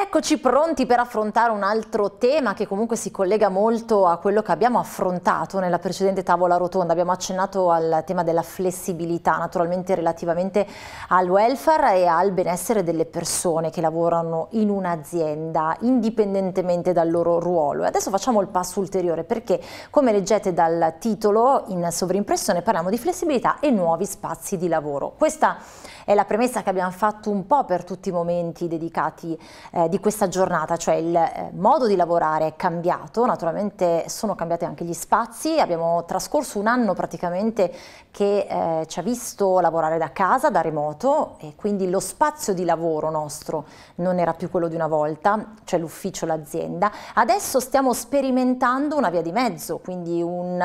eccoci pronti per affrontare un altro tema che comunque si collega molto a quello che abbiamo affrontato nella precedente tavola rotonda. Abbiamo accennato al tema della flessibilità, naturalmente relativamente al welfare e al benessere delle persone che lavorano in un'azienda, indipendentemente dal loro ruolo. E adesso facciamo il passo ulteriore perché, come leggete dal titolo in sovrimpressione, parliamo di flessibilità e nuovi spazi di lavoro. Questa è la premessa che abbiamo fatto un po' per tutti i momenti dedicati eh, di questa giornata, cioè il eh, modo di lavorare è cambiato, naturalmente sono cambiati anche gli spazi, abbiamo trascorso un anno praticamente che eh, ci ha visto lavorare da casa, da remoto e quindi lo spazio di lavoro nostro non era più quello di una volta, cioè l'ufficio, l'azienda, adesso stiamo sperimentando una via di mezzo, quindi un,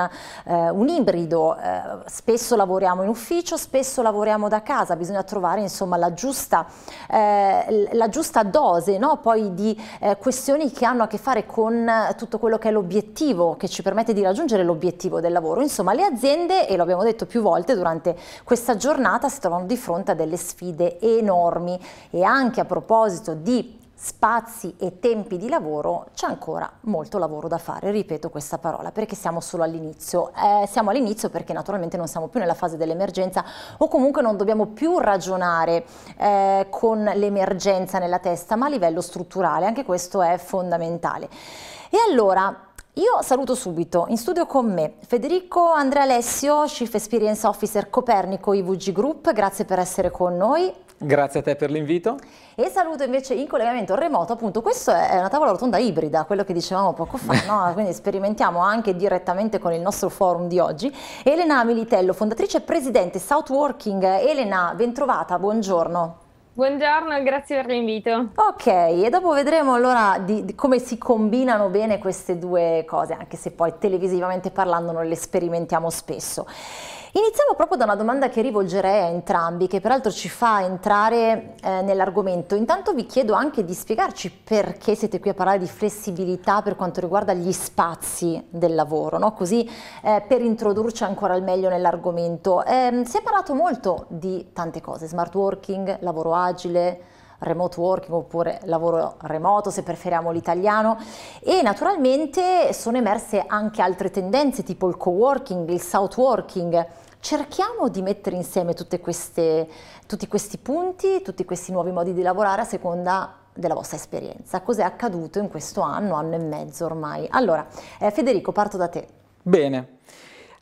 eh, un ibrido, eh, spesso lavoriamo in ufficio, spesso lavoriamo da casa, bisogna trovare insomma, la, giusta, eh, la giusta dose no? poi di eh, questioni che hanno a che fare con eh, tutto quello che è l'obiettivo, che ci permette di raggiungere l'obiettivo del lavoro. Insomma le aziende, e lo abbiamo detto più volte durante questa giornata, si trovano di fronte a delle sfide enormi e anche a proposito di spazi e tempi di lavoro c'è ancora molto lavoro da fare, ripeto questa parola, perché siamo solo all'inizio. Eh, siamo all'inizio perché naturalmente non siamo più nella fase dell'emergenza o comunque non dobbiamo più ragionare eh, con l'emergenza nella testa, ma a livello strutturale, anche questo è fondamentale. E allora, io saluto subito in studio con me Federico Andrea Alessio, Chief Experience Officer Copernico IVG Group, grazie per essere con noi. Grazie a te per l'invito. E saluto invece in collegamento remoto, appunto, questa è una tavola rotonda ibrida, quello che dicevamo poco fa, no? quindi sperimentiamo anche direttamente con il nostro forum di oggi. Elena Militello, fondatrice e presidente Southworking. Elena, bentrovata, buongiorno. Buongiorno, grazie per l'invito. Ok, e dopo vedremo allora di, di come si combinano bene queste due cose, anche se poi televisivamente parlando non le sperimentiamo spesso. Iniziamo proprio da una domanda che rivolgerei a entrambi, che peraltro ci fa entrare eh, nell'argomento. Intanto vi chiedo anche di spiegarci perché siete qui a parlare di flessibilità per quanto riguarda gli spazi del lavoro, no? così eh, per introdurci ancora al meglio nell'argomento. Eh, si è parlato molto di tante cose, smart working, lavoro agile, remote working oppure lavoro remoto se preferiamo l'italiano e naturalmente sono emerse anche altre tendenze tipo il co-working, il south working Cerchiamo di mettere insieme queste, tutti questi punti, tutti questi nuovi modi di lavorare a seconda della vostra esperienza. Cos'è accaduto in questo anno, anno e mezzo ormai? Allora, eh, Federico, parto da te. Bene.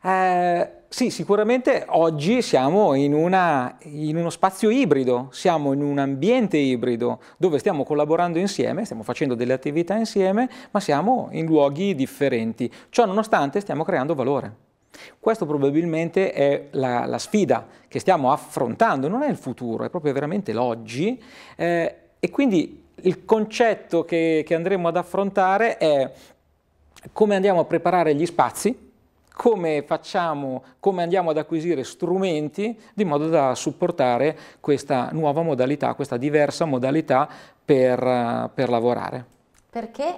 Eh, sì, sicuramente oggi siamo in, una, in, uno spazio ibrido, siamo in un ambiente ibrido dove stiamo collaborando insieme, stiamo facendo delle attività insieme, ma siamo in luoghi differenti. Ciò nonostante stiamo creando valore. Questo probabilmente è la, la, sfida che stiamo affrontando, non è il futuro, è proprio veramente l'oggi eh, e quindi il concetto che, che andremo ad affrontare è come andiamo a preparare gli spazi, come facciamo, come andiamo ad acquisire strumenti di modo da supportare questa nuova modalità, questa diversa modalità per, eh, per lavorare. Perché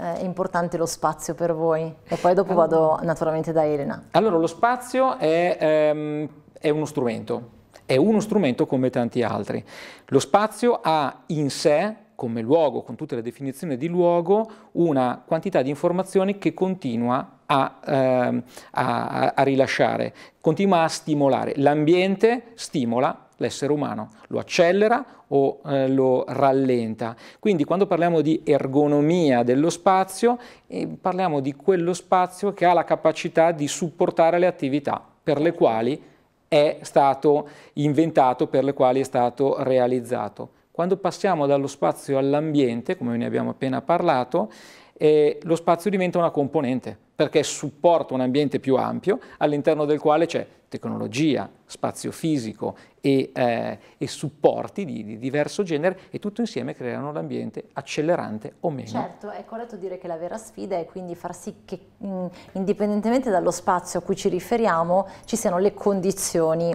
è importante lo spazio per voi? E poi dopo vado naturalmente da Elena. Allora, lo spazio è, ehm, è uno strumento, è uno strumento come tanti altri. Lo spazio ha in sé come luogo, con tutte le definizioni di luogo, una quantità di informazioni che continua a, ehm, a, a rilasciare, continua a stimolare. L'ambiente stimola l'essere umano, lo accelera o eh, lo rallenta. Quindi quando parliamo di ergonomia dello spazio, eh, parliamo di quello spazio che ha la capacità di supportare le attività per le quali è stato inventato, per le quali è stato realizzato. Quando passiamo dallo spazio all'ambiente, come ne abbiamo appena parlato, eh, lo spazio diventa una componente perché supporta un ambiente più ampio all'interno del quale c'è tecnologia, spazio fisico e, eh, e supporti di, di, diverso genere e tutto insieme creano l'ambiente accelerante o meno. Certo, è corretto dire che la vera sfida è quindi far sì che mh, indipendentemente dallo spazio a cui ci riferiamo ci siano le condizioni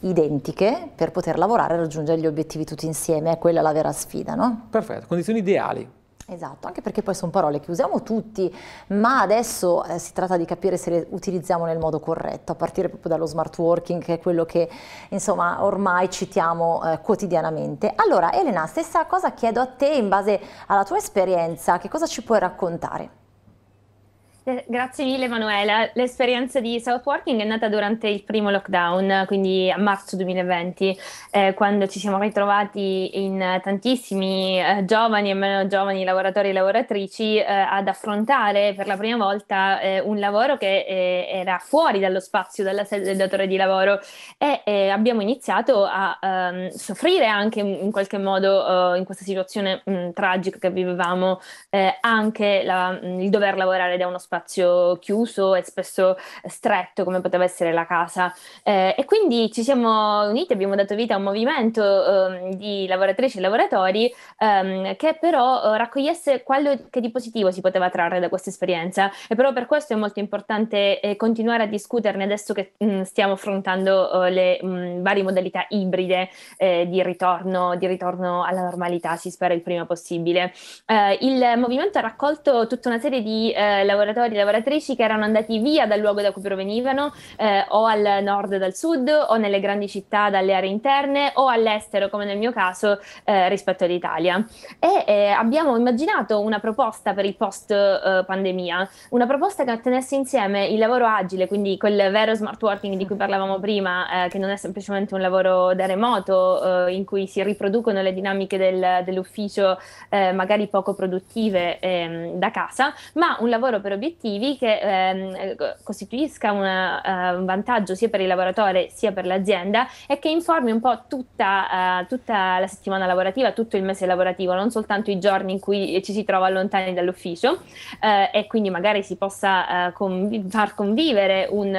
identiche per poter lavorare e raggiungere gli obiettivi tutti insieme, è quella la vera sfida, no? Perfetto, condizioni ideali, Esatto, anche perché poi sono parole che usiamo tutti, ma adesso eh, si tratta di capire se le utilizziamo nel modo corretto, a partire proprio dallo smart working, che è quello che insomma ormai citiamo eh, quotidianamente. Allora, Elena, stessa cosa chiedo a te in base alla tua esperienza, che cosa ci puoi raccontare? Eh, grazie mille Emanuela. L'esperienza di South Working è nata durante il primo lockdown, quindi a marzo 2020, eh, quando ci siamo ritrovati in tantissimi eh, giovani e meno giovani lavoratori e lavoratrici eh, ad affrontare per la prima volta eh, un lavoro che eh, era fuori dallo spazio, della sede del datore di lavoro e abbiamo iniziato a um, soffrire anche in qualche modo uh, in questa situazione mh, mm, tragica che vivevamo anche la, mh, mm, il dover lavorare da uno spazio spazio chiuso e spesso stretto come poteva essere la casa. Eh, e quindi ci siamo uniti, abbiamo dato vita a un movimento eh, di lavoratrici e lavoratori ehm, che però eh, raccogliesse quello che di positivo si poteva trarre da questa esperienza e però per questo è molto importante eh, continuare a discuterne adesso che mh, mm, stiamo affrontando eh, le mh, mm, varie modalità ibride eh, di ritorno, di, ritorno, alla normalità, si spera il prima possibile. il movimento ha raccolto tutta una serie di lavoratori lavoratori e lavoratrici che erano andati via dal luogo da cui provenivano, eh, o al nord dal sud, o nelle grandi città dalle aree interne, o all'estero, come nel mio caso, eh, rispetto all'Italia. E eh, abbiamo immaginato una proposta per il post eh, pandemia, una proposta che tenesse insieme il lavoro agile, quindi quel vero smart working di cui parlavamo prima, eh, che non è semplicemente un lavoro da remoto, eh, in cui si riproducono le dinamiche del, dell'ufficio, magari poco produttive ehm, da casa, ma un lavoro per obiettivi obiettivi che ehm, costituisca una, uh, un vantaggio sia per il lavoratore sia per l'azienda e che informi un po' tutta, uh, tutta, la settimana lavorativa, tutto il mese lavorativo, non soltanto i giorni in cui ci si trova lontani dall'ufficio uh, e quindi magari si possa conv- far convivere un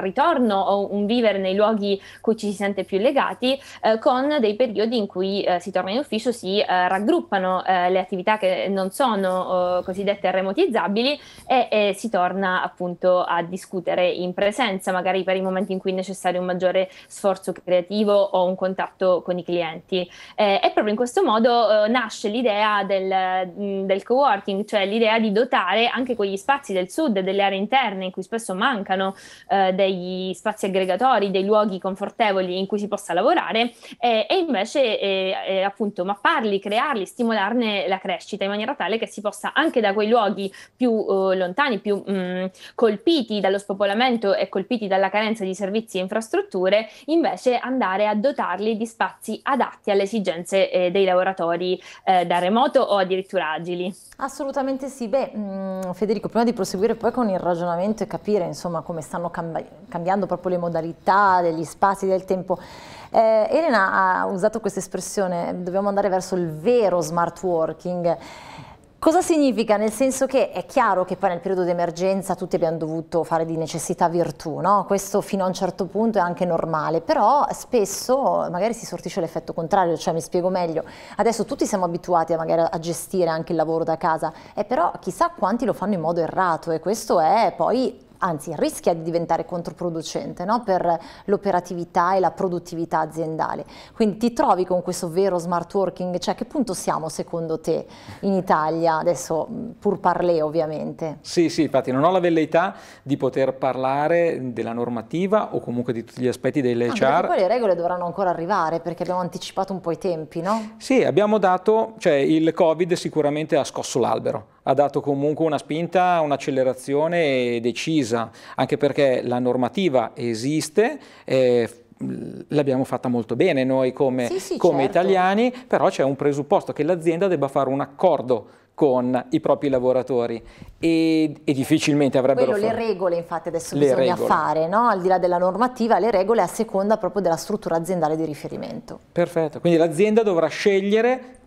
ritorno o un vivere nei luoghi cui ci si sente più legati con dei periodi in cui si torna in ufficio, si raggruppano le attività che non sono oh, cosiddette remotizzabili e e, si torna appunto a discutere in presenza, magari per i momenti in cui è necessario un maggiore sforzo creativo o un contatto con i clienti. Eh, e proprio in questo modo eh, nasce l'idea del, mm, del co-working, cioè l'idea di dotare anche quegli spazi del sud, delle aree interne in cui spesso mancano eh, degli spazi aggregatori, dei luoghi confortevoli in cui si possa lavorare e invece eh, eh, appunto mapparli, crearli, stimolarne la crescita in maniera tale che si possa anche da quei luoghi più eh, lontani lontani, più mh, mm, colpiti dallo spopolamento e colpiti dalla carenza di servizi e infrastrutture, invece andare a dotarli di spazi adatti alle esigenze eh, dei lavoratori eh, da remoto o addirittura agili. Assolutamente sì. Beh, mh, mm, Federico, prima di proseguire poi con il ragionamento e capire insomma come stanno cambi- cambiando proprio le modalità degli spazi del tempo, eh, Elena ha usato questa espressione, dobbiamo andare verso il vero smart working. Cosa significa? Nel senso che è chiaro che poi nel periodo d'emergenza tutti abbiamo dovuto fare di necessità virtù, no? questo fino a un certo punto è anche normale, però spesso magari si sortisce l'effetto contrario, cioè mi spiego meglio, adesso tutti siamo abituati a, magari a gestire anche il lavoro da casa, eh, però chissà quanti lo fanno in modo errato e questo è poi anzi rischia di diventare controproducente no? per l'operatività e la produttività aziendale. Quindi ti trovi con questo vero smart working, cioè a che punto siamo secondo te in Italia? Adesso pur parlé ovviamente. Sì, sì, infatti non ho la velleità di poter parlare della normativa o comunque di tutti gli aspetti delle dell'HR. Ah, poi le regole dovranno ancora arrivare perché abbiamo anticipato un po' i tempi, no? Sì, abbiamo dato, cioè il Covid sicuramente ha scosso l'albero ha dato comunque una spinta, un'accelerazione decisa, anche perché la normativa esiste. Eh, l'abbiamo fatta molto bene noi come, sì, sì, come certo. italiani, però c'è un presupposto che l'azienda debba fare un accordo con i propri lavoratori e, e difficilmente avrebbero Quello, le regole infatti adesso le bisogna regole. fare, no? al di là della normativa, le regole a seconda proprio della struttura aziendale di riferimento. Perfetto, quindi l'azienda dovrà scegliere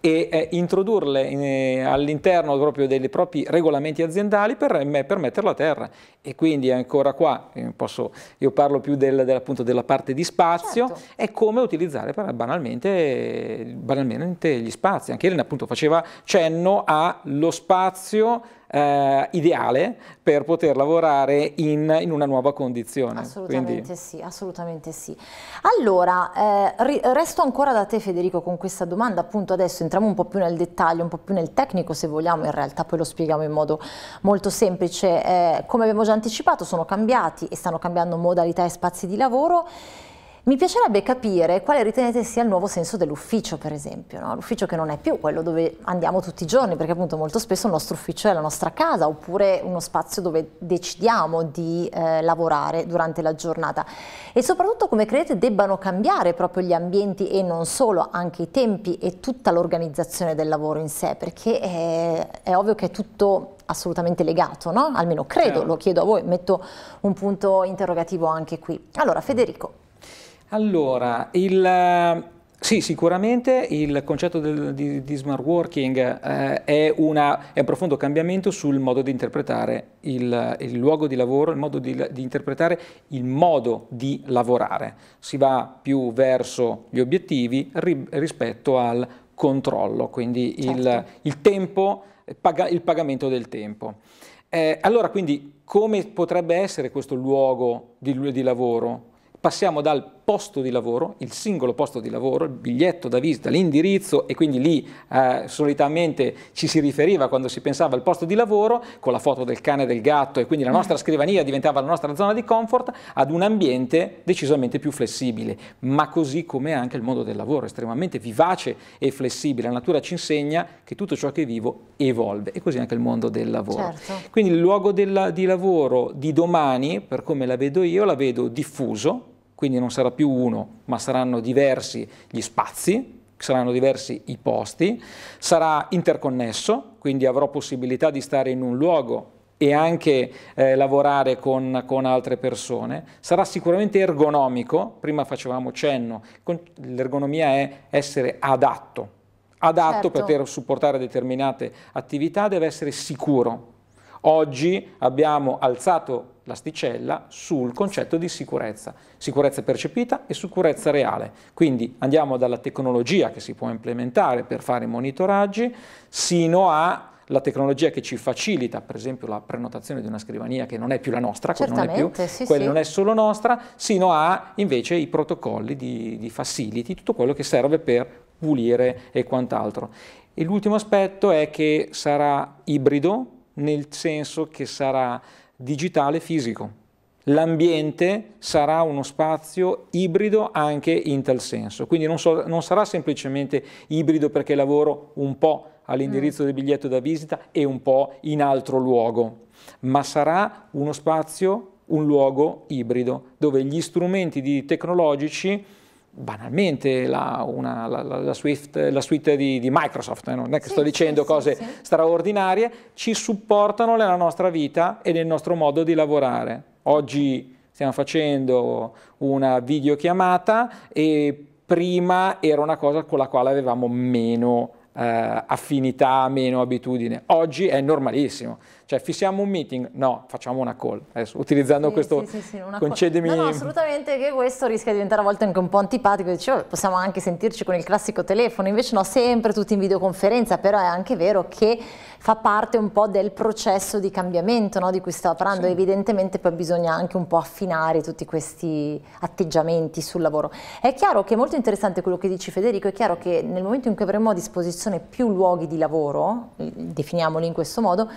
e eh, introdurle eh, all'interno proprio dei propri regolamenti aziendali per, per, metterlo a terra. E quindi ancora qua, eh, posso, io parlo più del, del, della parte di spazio, certo. è come utilizzare banalmente, banalmente, gli spazi. Anche lei appunto faceva cenno allo spazio eh, ideale per poter lavorare in, in, una nuova condizione. Assolutamente Quindi... sì, assolutamente sì. Allora, eh, resto ancora da te Federico con questa domanda, appunto adesso entriamo un po' più nel dettaglio, un po' più nel tecnico se vogliamo, in realtà poi lo spieghiamo in modo molto semplice. Eh, come abbiamo già anticipato sono cambiati e stanno cambiando modalità e spazi di lavoro. Mi piacerebbe capire quale ritenete sia il nuovo senso dell'ufficio, per esempio, no? l'ufficio che non è più quello dove andiamo tutti i giorni, perché appunto molto spesso il nostro ufficio è la nostra casa oppure uno spazio dove decidiamo di eh, lavorare durante la giornata e soprattutto come credete debbano cambiare proprio gli ambienti e non solo, anche i tempi e tutta l'organizzazione del lavoro in sé, perché è, eh, è ovvio che è tutto assolutamente legato, no? almeno credo, certo. lo chiedo a voi, metto un punto interrogativo anche qui. Allora Federico. Allora, il, eh, sì, sicuramente il concetto del, di, di, smart working eh, è, una, è, un profondo cambiamento sul modo di interpretare il, il luogo di lavoro, il modo di, di, interpretare il modo di lavorare. Si va più verso gli obiettivi ri, rispetto al controllo, quindi certo. il, il, tempo, paga, il pagamento del tempo. Eh, allora, quindi, come potrebbe essere questo luogo di, di lavoro? passiamo dal posto di lavoro, il singolo posto di lavoro, il biglietto da visita, l'indirizzo e quindi lì eh, solitamente ci si riferiva quando si pensava al posto di lavoro con la foto del cane e del gatto e quindi la nostra scrivania diventava la nostra zona di comfort ad un ambiente decisamente più flessibile, ma così come anche il mondo del lavoro, estremamente vivace e flessibile. La natura ci insegna che tutto ciò che è vivo evolve e così anche il mondo del lavoro. Certo. Quindi il luogo della, di lavoro di domani, per come la vedo io, la vedo diffuso, quindi non sarà più uno, ma saranno diversi gli spazi, saranno diversi i posti, sarà interconnesso, quindi avrò possibilità di stare in un luogo e anche eh, lavorare con, con, altre persone. Sarà sicuramente ergonomico, prima facevamo cenno, l'ergonomia è essere adatto, adatto certo. per supportare determinate attività, deve essere sicuro, Oggi abbiamo alzato l'asticella sul concetto di sicurezza, sicurezza percepita e sicurezza reale. Quindi andiamo dalla tecnologia che si può implementare per fare i monitoraggi sino a la tecnologia che ci facilita, per esempio, la prenotazione di una scrivania che non è più la nostra, quella non è, più, sì, quella sì. non è solo nostra, sino a invece i protocolli di, di facility, tutto quello che serve per pulire e quant'altro. E l'ultimo aspetto è che sarà ibrido, nel senso che sarà digitale fisico. L'ambiente sarà uno spazio ibrido anche in tal senso, quindi non, so, non sarà semplicemente ibrido perché lavoro un po' all'indirizzo mm. del biglietto da visita e un po' in altro luogo, ma sarà uno spazio, un luogo ibrido, dove gli strumenti tecnologici banalmente la, una, la, la, Swift, la suite di, di Microsoft, eh, non è che sì, sto dicendo sì, cose sì. straordinarie, ci supportano nella nostra vita e nel nostro modo di lavorare. Oggi stiamo facendo una videochiamata e prima era una cosa con la quale avevamo meno eh, affinità, meno abitudine. Oggi è normalissimo. Cioè fissiamo un meeting? No, facciamo una call. Adesso, utilizzando sì, questo, sì, sì, concedimi... No, no, assolutamente che questo rischia di diventare a volte anche un po' antipatico, dicevo, possiamo anche sentirci con il classico telefono, invece no, sempre tutti in videoconferenza, però è anche vero che fa parte un po' del processo di cambiamento no, di cui stavo parlando, evidentemente poi bisogna anche un po' affinare tutti questi atteggiamenti sul lavoro. È chiaro che è molto interessante quello che dici Federico, è chiaro che nel momento in cui avremo a disposizione più luoghi di lavoro, eh, definiamoli in questo modo,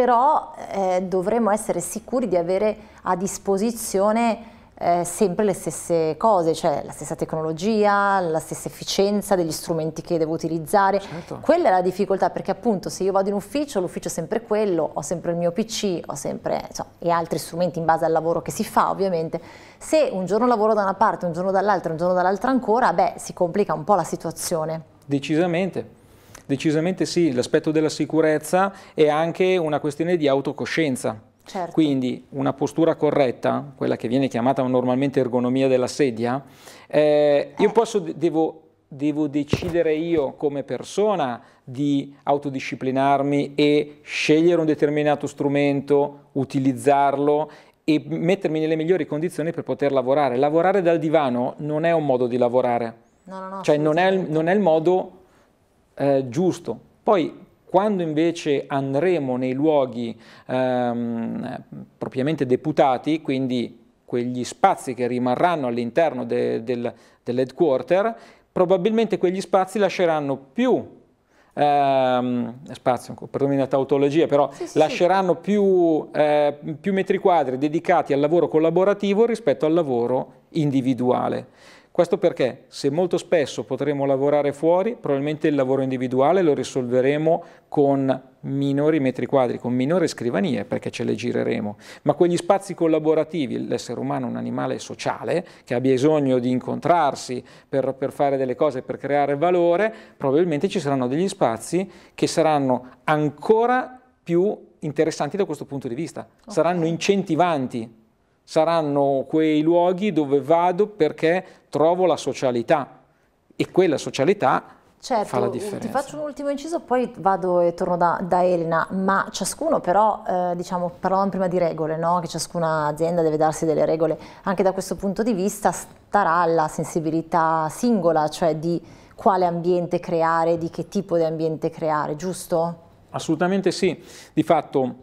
però eh, dovremo essere sicuri di avere a disposizione eh, sempre le stesse cose, cioè la stessa tecnologia, la stessa efficienza degli strumenti che devo utilizzare. Certo. Quella è la difficoltà perché appunto se io vado in ufficio, l'ufficio è sempre quello, ho sempre il mio PC, ho sempre so, e altri strumenti in base al lavoro che si fa ovviamente. Se un giorno lavoro da una parte, un giorno dall'altra, un giorno dall'altra ancora, beh si complica un po' la situazione. Decisamente. Decisamente sì, l'aspetto della sicurezza è anche una questione di autocoscienza. Certo. Quindi una postura corretta, quella che viene chiamata normalmente ergonomia della sedia, eh, io eh. posso, devo, devo decidere io come persona di autodisciplinarmi e scegliere un determinato strumento, utilizzarlo e mettermi nelle migliori condizioni per poter lavorare. Lavorare dal divano non è un modo di lavorare, no, no, no, cioè non è, non è il modo eh, giusto. Poi quando invece andremo nei luoghi ehm, propriamente deputati, quindi quegli spazi che rimarranno all'interno de, del, dell'headquarter, probabilmente quegli spazi lasceranno più ehm, spazio, perdonami la tautologia, però sì, sì, lasceranno sì. Più, eh, più metri quadri dedicati al lavoro collaborativo rispetto al lavoro individuale. Questo perché se molto spesso potremo lavorare fuori, probabilmente il lavoro individuale lo risolveremo con minori metri quadri, con minore scrivanie perché ce le gireremo, ma quegli spazi collaborativi, l'essere umano è un animale sociale che ha bisogno di incontrarsi per, per fare delle cose, per creare valore, probabilmente ci saranno degli spazi che saranno ancora più interessanti da questo punto di vista, okay. saranno incentivanti saranno quei luoghi dove vado perché trovo la socialità e quella socialità Certo, fa la certo, differenza. ti faccio un ultimo inciso, poi vado e torno da, da Elena, ma ciascuno però, eh, diciamo, parlavamo prima di regole, no? che ciascuna azienda deve darsi delle regole, anche da questo punto di vista starà la sensibilità singola, cioè di quale ambiente creare, di che tipo di ambiente creare, giusto? Assolutamente sì, di fatto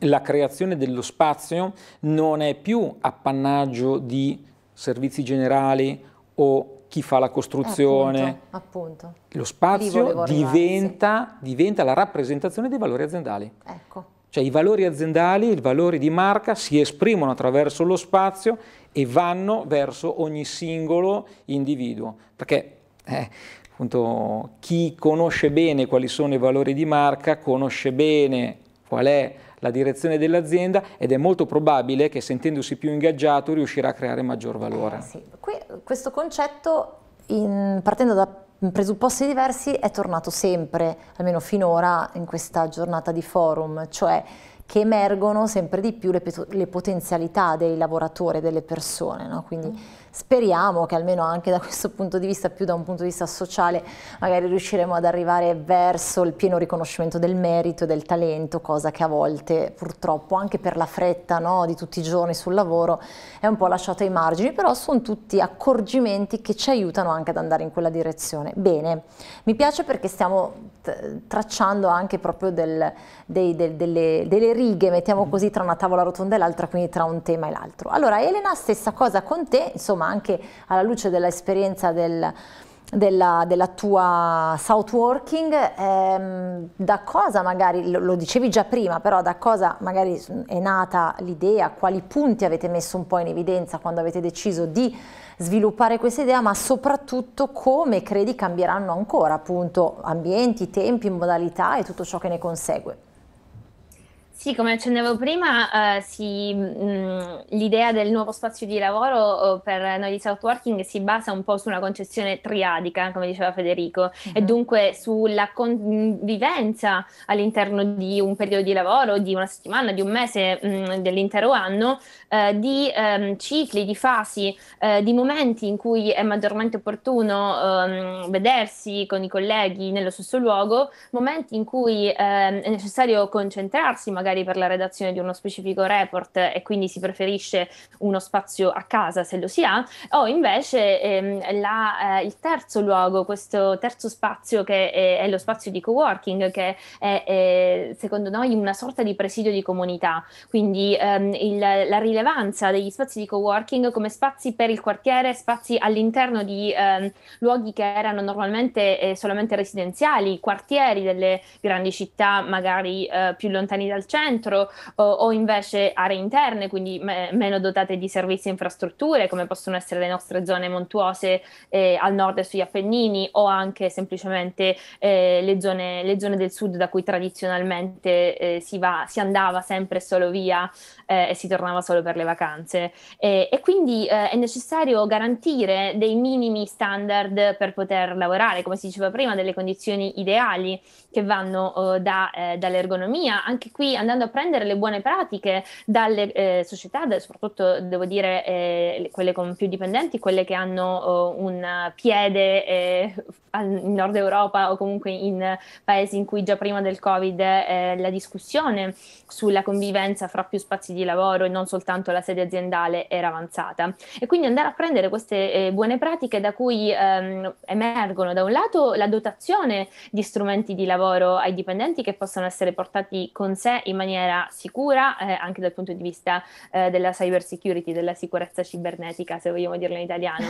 la creazione dello spazio non è più appannaggio di servizi generali o chi fa la costruzione. Eh, appunto, appunto. Lo spazio diventa, diventa, la rappresentazione dei valori aziendali. Ecco. Cioè i valori aziendali, i valori di marca si esprimono attraverso lo spazio e vanno verso ogni singolo individuo. Perché eh, appunto, chi conosce bene quali sono i valori di marca, conosce bene qual è la direzione dell'azienda ed è molto probabile che sentendosi più ingaggiato riuscirà a creare maggior valore. Eh, sì. que questo concetto, in, partendo da presupposti diversi, è tornato sempre, almeno finora, in questa giornata di forum, cioè che emergono sempre di più le, le potenzialità dei lavoratori e delle persone. No? Quindi mm. speriamo che almeno anche da questo punto di vista, più da un punto di vista sociale, magari riusciremo ad arrivare verso il pieno riconoscimento del merito e del talento, cosa che a volte purtroppo anche per la fretta no, di tutti i giorni sul lavoro è un po' lasciata ai margini, però sono tutti accorgimenti che ci aiutano anche ad andare in quella direzione. Bene, mi piace perché stiamo tracciando anche proprio del, dei, del, delle, delle, righe, mettiamo mhm. così, tra una tavola rotonda e l'altra, quindi tra un tema e l'altro. Allora Elena, stessa cosa con te, insomma anche alla luce dell'esperienza del, della, della, tua South Working, ehm, da cosa magari, lo, lo dicevi già prima, però da cosa magari è nata l'idea, quali punti avete messo un po' in evidenza quando avete deciso di sviluppare questa idea, ma soprattutto come credi cambieranno ancora appunto ambienti, tempi, modalità e tutto ciò che ne consegue? Sì, come accennevo prima, eh, si, mh, l'idea del nuovo spazio di lavoro oh, per noi di Southworking si basa un po' su una concezione triadica, come diceva Federico, uh-huh. e mhm. dunque sulla convivenza all'interno di un periodo di lavoro, di una settimana, di un mese, mh, dell'intero anno, eh, di ehm, cicli, di fasi, eh, di momenti in cui è maggiormente opportuno ehm, vedersi con i colleghi nello stesso luogo, momenti in cui ehm, è necessario concentrarsi magari magari per la redazione di uno specifico report e quindi si preferisce uno spazio a casa se lo si ha, o invece ehm, la, eh, il terzo luogo, questo terzo spazio che è, è lo spazio di co-working, che è, è, secondo noi una sorta di presidio di comunità, quindi ehm, il, la rilevanza degli spazi di co-working come spazi per il quartiere, spazi all'interno di ehm, luoghi che erano normalmente eh, solamente residenziali, quartieri delle grandi città magari eh, più lontani dal centro, centro o, o invece aree interne, quindi me- meno dotate di servizi e infrastrutture come possono essere le nostre zone montuose eh, al nord e sugli Appennini o anche semplicemente eh, le, zone, le, zone, del sud da cui tradizionalmente eh, si, va, si, andava sempre solo via eh, e si tornava solo per le vacanze. e quindi eh, è necessario garantire dei minimi standard per poter lavorare, come si diceva prima, delle condizioni ideali che vanno oh, da, eh, dall'ergonomia. Anche qui andando a prendere le buone pratiche dalle eh, società, soprattutto devo dire eh, quelle con più dipendenti, quelle che hanno oh, un piede eh, in Nord Europa o comunque in paesi in cui già prima del Covid eh, la discussione sulla convivenza fra più spazi di lavoro e non soltanto la sede aziendale era avanzata. E quindi andare a prendere queste eh, buone pratiche da cui ehm, emergono da un lato la dotazione di strumenti di lavoro ai dipendenti che possono essere portati con sé in in maniera sicura, eh, anche dal punto di vista eh, della cyber security, della sicurezza cibernetica, se vogliamo dirlo in italiano.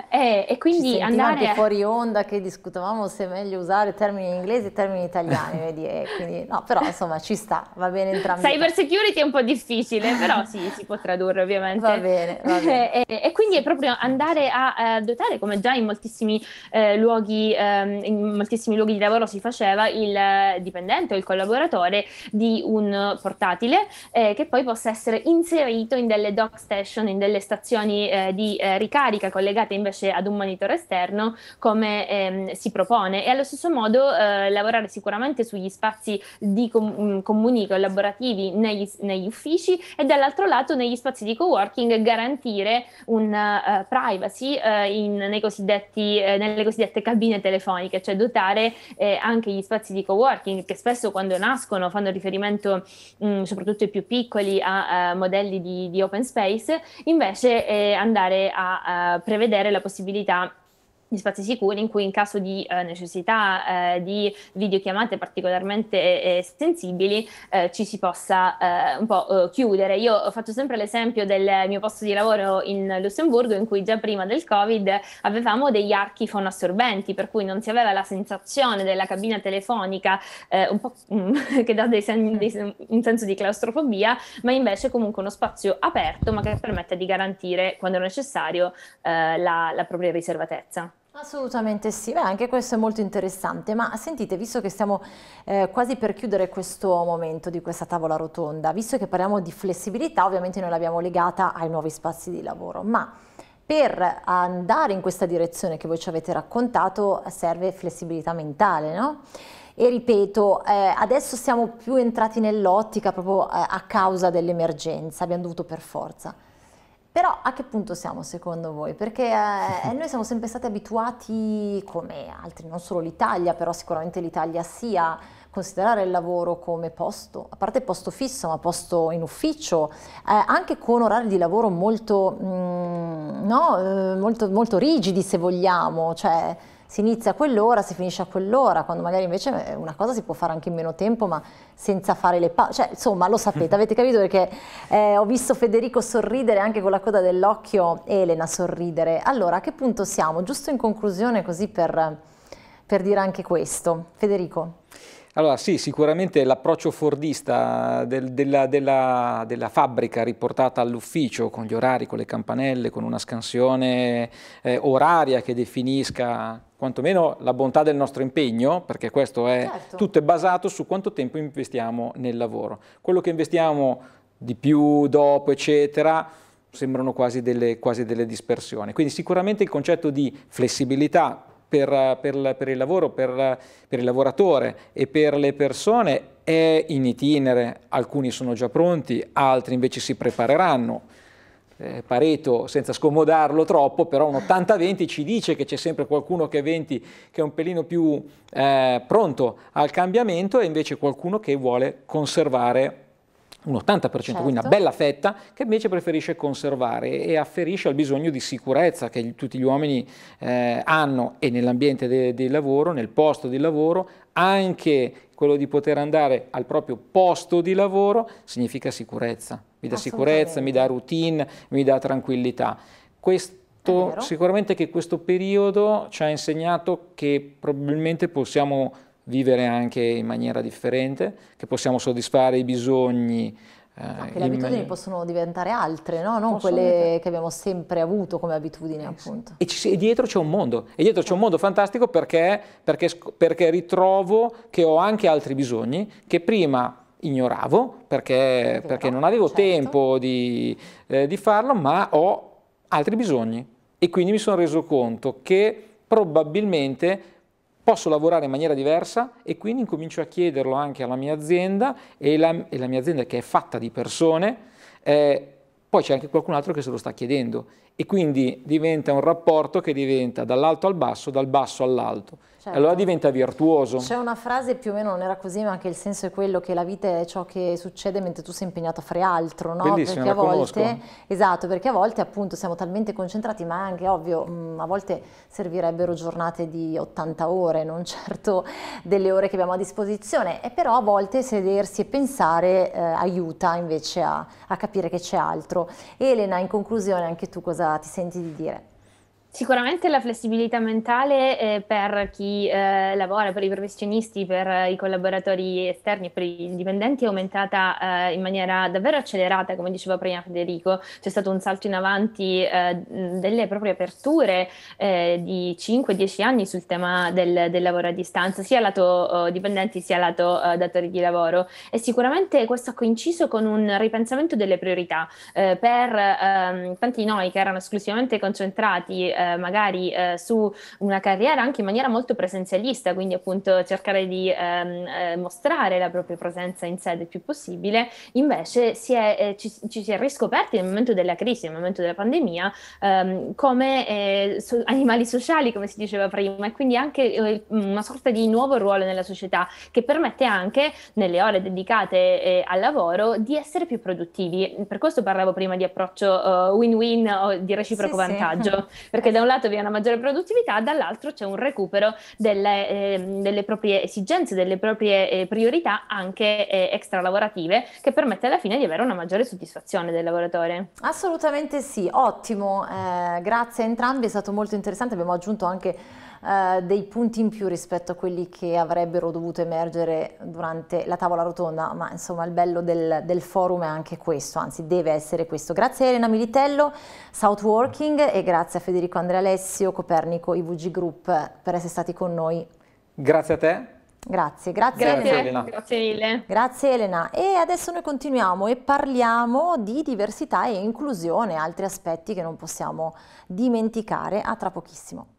Eh, e, e, quindi Ci andare... anche fuori onda che discutevamo se è meglio usare termini inglesi e termini italiani, vedi? E eh, quindi, no, però insomma ci sta, va bene entrambi. Cyber security è un po' difficile, però sì, si può tradurre ovviamente. Va bene, va bene. e, e, quindi è proprio andare a, a eh, dotare, come già in moltissimi, eh, luoghi, ehm, in moltissimi luoghi di lavoro si faceva, il dipendente o il collaboratore di di un portatile eh, che poi possa essere inserito in delle dock station, in delle stazioni eh, di eh, ricarica collegate invece ad un monitor esterno come ehm, si propone e allo stesso modo eh, lavorare sicuramente sugli spazi di com- mm, comuni collaborativi negli, negli, uffici e dall'altro lato negli spazi di coworking garantire una uh, eh, privacy uh, in, nei cosiddetti, uh, nelle cosiddette cabine telefoniche, cioè dotare anche gli spazi di coworking che spesso quando nascono fanno riferimento riferimento mh, mm, soprattutto i più piccoli a, a modelli di, di, open space, invece eh, andare a, a prevedere la possibilità gli spazi sicuri in cui in caso di eh, necessità eh, di videochiamate particolarmente eh, eh sensibili eh, ci si possa eh, un po' chiudere. Io faccio sempre l'esempio del mio posto di lavoro in Lussemburgo in cui già prima del Covid avevamo degli archi fonoassorbenti per cui non si aveva la sensazione della cabina telefonica un po' mm, che dà sen- mm. dei, un senso di claustrofobia ma invece comunque uno spazio aperto ma che permette di garantire quando necessario la, la propria riservatezza. Assolutamente sì, Beh, anche questo è molto interessante, ma sentite, visto che stiamo eh, quasi per chiudere questo momento di questa tavola rotonda, visto che parliamo di flessibilità, ovviamente noi l'abbiamo legata ai nuovi spazi di lavoro, ma per andare in questa direzione che voi ci avete raccontato serve flessibilità mentale, no? E ripeto, eh, adesso siamo più entrati nell'ottica proprio eh, a causa dell'emergenza, abbiamo dovuto per forza però a che punto siamo secondo voi? Perché eh, eh, noi siamo sempre stati abituati, come altri, non solo l'Italia, però sicuramente l'Italia sia, considerare il lavoro come posto, a parte posto fisso, ma posto in ufficio, eh, anche con orari di lavoro molto, mh, mm, no, eh, molto, molto rigidi se vogliamo, cioè si inizia a quell'ora, si finisce a quell'ora, quando magari invece eh, una cosa si può fare anche in meno tempo, ma senza fare le pause. Cioè, insomma, lo sapete, avete capito perché eh, ho visto Federico sorridere anche con la coda dell'occhio e Elena sorridere. Allora, a che punto siamo? Giusto in conclusione così per, per dire anche questo. Federico. Allora sì, sicuramente l'approccio fordista del, della, della, della, fabbrica riportata all'ufficio con gli orari, con le campanelle, con una scansione eh, oraria che definisca quantomeno la bontà del nostro impegno, perché questo è certo. tutto è basato su quanto tempo investiamo nel lavoro. Quello che investiamo di più, dopo, eccetera, sembrano quasi delle, quasi delle dispersioni. Quindi sicuramente il concetto di flessibilità per, per, per il lavoro, per, per il lavoratore e per le persone è in itinere, alcuni sono già pronti, altri invece si prepareranno. Eh, Pareto, senza scomodarlo troppo, però un 80-20 ci dice che c'è sempre qualcuno che è 20, che è un pelino più eh, pronto al cambiamento e invece qualcuno che vuole conservare un 80%, certo. quindi una certo. bella fetta, che invece preferisce conservare e afferisce al bisogno di sicurezza che tutti gli uomini eh, hanno e nell'ambiente di lavoro, nel posto di lavoro, anche quello di poter andare al proprio posto di lavoro significa sicurezza, mi dà sicurezza, mi dà routine, mi dà tranquillità. Questo sicuramente che questo periodo ci ha insegnato che probabilmente possiamo vivere anche in maniera differente, che possiamo soddisfare i bisogni. Eh, anche le abitudini maniera... possono diventare altre, no? non possono quelle diventare. che abbiamo sempre avuto come abitudini, eh appunto. E, ci, e dietro c'è un mondo, e dietro c'è un eh. mondo fantastico perché, perché, perché ritrovo che ho anche altri bisogni che prima ignoravo perché, perché, non avevo certo. tempo di, eh, di, farlo, ma ho altri bisogni e quindi mi sono reso conto che probabilmente posso lavorare in maniera diversa e quindi incomincio a chiederlo anche alla mia azienda e la, e la mia azienda che è fatta di persone, eh, poi c'è anche qualcun altro che se lo sta chiedendo e quindi diventa un rapporto che diventa dall'alto al basso, dal basso all'alto. Certo. Allora diventa virtuoso. C'è una frase più o meno, non era così, ma anche il senso è quello che la vita è ciò che succede mentre tu sei impegnato a fare altro, no? Bellissima, perché a volte, conosco. esatto, perché a volte appunto siamo talmente concentrati, ma anche ovvio, mh, mm, a volte servirebbero giornate di 80 ore, non certo delle ore che abbiamo a disposizione, e però a volte sedersi e pensare eh, aiuta invece a, a capire che c'è altro. Elena, in conclusione anche tu cosa ti senti di dire? Sicuramente la flessibilità mentale eh, per chi eh, lavora, per i professionisti, per i collaboratori esterni, e per i dipendenti è aumentata eh, in maniera davvero accelerata, come diceva prima Federico. C'è stato un salto in avanti eh, delle proprie aperture eh, di 5-10 anni sul tema del, del, lavoro a distanza, sia lato oh, dipendenti sia lato datori di lavoro. E sicuramente questo ha coinciso con un ripensamento delle priorità. per ehm, tanti di noi che erano esclusivamente concentrati eh, magari eh, su una carriera anche in maniera molto presenzialista, quindi appunto cercare di ehm, eh, mostrare la propria presenza in sede il più possibile, invece si è, eh, ci, ci, si è riscoperti nel momento della crisi, nel momento della pandemia, ehm, come eh, so, animali sociali, come si diceva prima, e quindi anche una sorta di nuovo ruolo nella società che permette anche nelle ore dedicate al lavoro di essere più produttivi. Per questo parlavo prima di approccio uh, win-win o di reciproco sì, vantaggio, sì. perché che da un lato vi è una maggiore produttività, dall'altro c'è un recupero delle, eh, delle proprie esigenze, delle proprie eh, priorità anche eh, extra lavorative che permette alla fine di avere una maggiore soddisfazione del lavoratore. Assolutamente sì, ottimo, eh, grazie a entrambi, è stato molto interessante, abbiamo aggiunto anche eh, dei punti in più rispetto a quelli che avrebbero dovuto emergere durante la tavola rotonda, ma insomma il bello del, del forum è anche questo, anzi deve essere questo. Grazie a Elena Militello, Southworking e grazie a Federico Andrea Alessio, Copernico IVG Group per essere stati con noi. Grazie a te. Grazie, grazie, grazie, Elena. Elena. Grazie mille. Grazie Elena. E adesso noi continuiamo e parliamo di diversità e inclusione, altri aspetti che non possiamo dimenticare. A tra pochissimo.